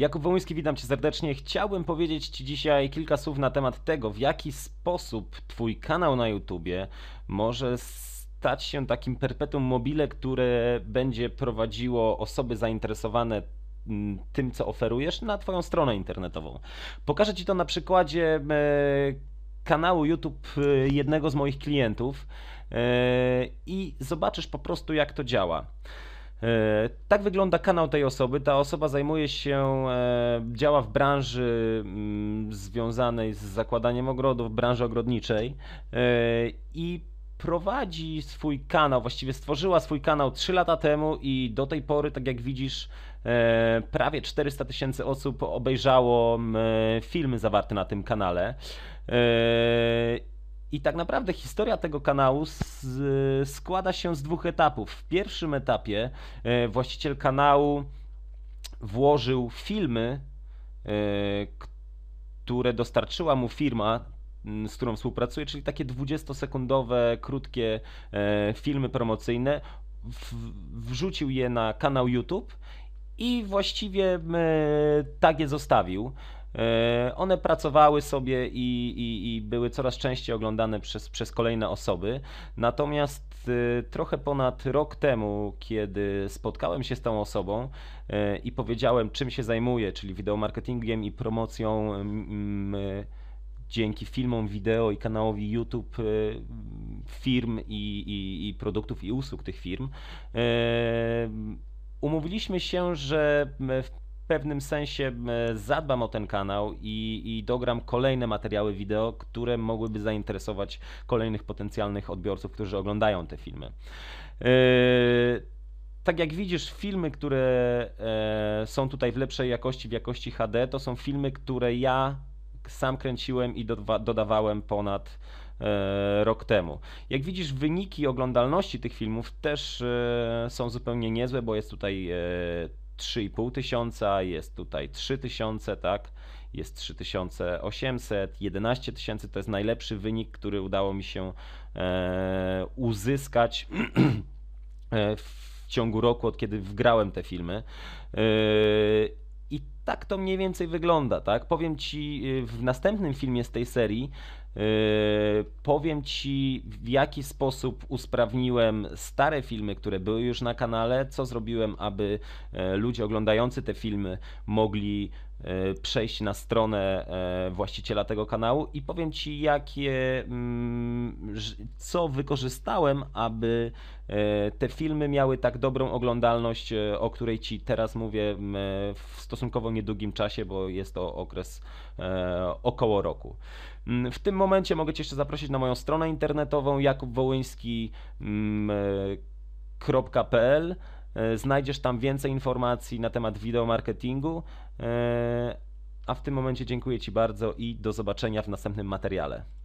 Jakub Wołyński, witam Cię serdecznie. Chciałbym powiedzieć Ci dzisiaj kilka słów na temat tego, w jaki sposób Twój kanał na YouTubie może stać się takim perpetuum mobile, które będzie prowadziło osoby zainteresowane mm, tym, co oferujesz, na Twoją stronę internetową. Pokażę Ci to na przykładzie e, kanału YouTube e, jednego z moich klientów e, i zobaczysz po prostu, jak to działa. E, tak wygląda kanał tej osoby. Ta osoba zajmuje się, e, działa w branży mm, związanej z zakładaniem ogrodów, branży ogrodniczej e, i prowadzi swój kanał, właściwie stworzyła swój kanał 3 lata temu i do tej pory, tak jak widzisz, prawie 400 tysięcy osób obejrzało filmy zawarte na tym kanale. I tak naprawdę historia tego kanału z, e, składa się z dwóch etapów. W pierwszym etapie e, właściciel kanału włożył filmy, e, które dostarczyła mu firma, z którą współpracuje, czyli takie 20-sekundowe, krótkie filmy promocyjne. Wrzucił je na kanał YouTube i właściwie tak je zostawił. E, one pracowały sobie i, i, i, były coraz częściej oglądane przez, przez kolejne osoby. Natomiast e, trochę ponad rok temu, kiedy spotkałem się z tą osobą e, i powiedziałem, czym się zajmuję, czyli wideomarketingiem i promocją. Mm, mm, dzięki filmom wideo i kanałowi YouTube firm i, i produktów i usług tych firm, umówiliśmy się, że pewnym sensie e, zadbam o ten kanał i, i dogram kolejne materiały wideo, które mogłyby zainteresować kolejnych potencjalnych odbiorców, którzy oglądają te filmy. E, tak jak widzisz, filmy, które e, są tutaj w lepszej jakości, w jakości HD, to są filmy, które ja sam kręciłem i dodawałem ponad rok temu. Jak widzisz, wyniki oglądalności tych filmów też są zupełnie niezłe, bo jest tutaj 3,5 tysiąca, jest tutaj 3 tysiące, tak? Jest 3800, 11 tysięcy to jest najlepszy wynik, który udało mi się e, uzyskać e, w ciągu roku, od kiedy wgrałem te filmy. E, i tak to mniej więcej wygląda, tak? Powiem ci e, w następnym filmie z tej serii, Yy, powiem Ci, w jaki sposób usprawniłem stare filmy, które były już na kanale, co zrobiłem, aby e, ludzie oglądający te filmy mogli e, przejść na stronę e, właściciela tego kanału i powiem Ci, jakie, mm, co wykorzystałem, aby te filmy miały tak dobrą oglądalność, o której Ci teraz mówię w stosunkowo niedługim czasie, bo jest to okres około roku. Mm, w tym momencie mogę Cię jeszcze zaprosić na moją stronę internetową jakubwołyński.pl. Mm, e, e, znajdziesz tam więcej informacji na temat wideomarketingu. E, a w tym momencie dziękuję Ci bardzo i do zobaczenia w następnym materiale.